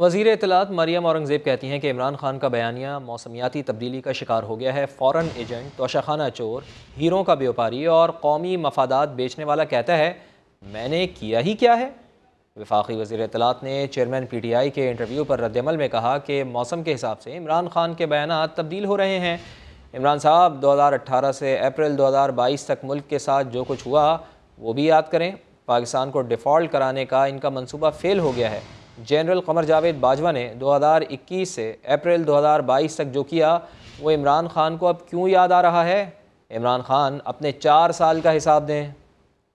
वजीर इतलात मरियम औरंगज़ेब कहती हैं कि इमरान खान का बयानिया मौसमियाती तब्दीली का शिकार हो गया है फ़ौरन एजेंट तोशाखाना चोर हीरों का व्यापारी और कौमी मफादात बेचने वाला कहता है मैंने किया ही क्या है वफाकी वजी अतलात ने चेयरमैन पी टी आई के इंटरव्यू पर रद्दमल में कहा कि मौसम के हिसाब से इमरान खान के बयान तब्दील हो रहे हैं इमरान साहब दो हज़ार अट्ठारह से अप्रैल दो हज़ार बाईस तक मुल्क के साथ जो कुछ हुआ वो भी याद करें पाकिस्तान को डिफ़ॉल्ट कराने का इनका मनसूबा फ़ेल हो गया है जनरल कमर जावेद बाजवा ने 2021 से अप्रैल 2022 तक जो किया वो इमरान खान को अब क्यों याद आ रहा है इमरान खान अपने चार साल का हिसाब दें